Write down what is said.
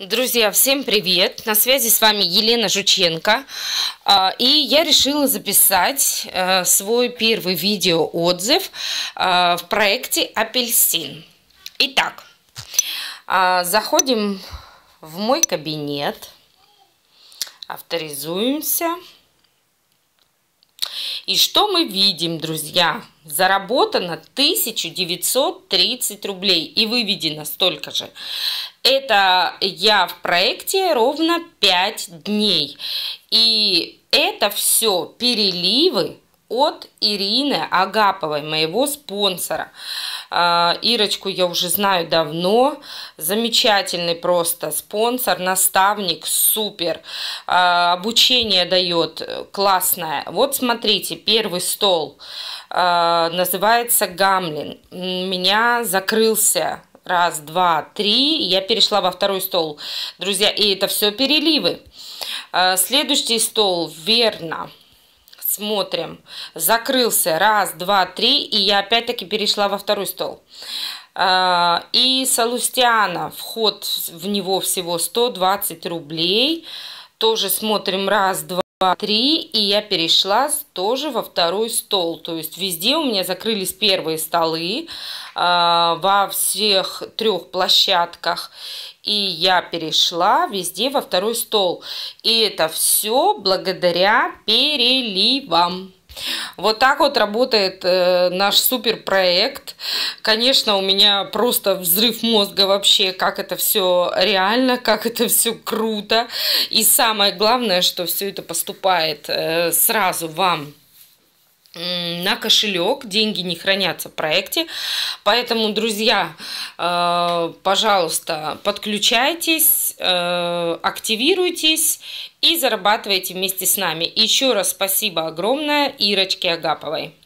Друзья, всем привет! На связи с вами Елена Жученко. А, и я решила записать э, свой первый видеоотзыв а, в проекте «Апельсин». Итак, а, заходим в мой кабинет, авторизуемся – и что мы видим, друзья? Заработано 1930 рублей и выведено столько же. Это я в проекте ровно 5 дней. И это все переливы от Ирины Агаповой, моего спонсора. А, Ирочку я уже знаю давно. Замечательный просто спонсор, наставник, супер. А, обучение дает э, классное. Вот смотрите, первый стол а, называется Гамлин. У меня закрылся раз, два, три. Я перешла во второй стол. Друзья, и это все переливы. Следующий стол, верно, смотрим, закрылся, раз, два, три, и я опять-таки перешла во второй стол. А, и Салустиана, вход в него всего 120 рублей, тоже смотрим, раз, два, три, и я перешла тоже во второй стол. То есть везде у меня закрылись первые столы э, во всех трех площадках. И я перешла везде во второй стол. И это все благодаря переливам. Вот так вот работает э, наш суперпроект. Конечно, у меня просто взрыв мозга вообще, как это все реально, как это все круто. И самое главное, что все это поступает э, сразу вам на кошелек, деньги не хранятся в проекте. Поэтому, друзья, э, пожалуйста, подключайтесь, э, активируйтесь и зарабатывайте вместе с нами. Еще раз спасибо огромное Ирочке Агаповой.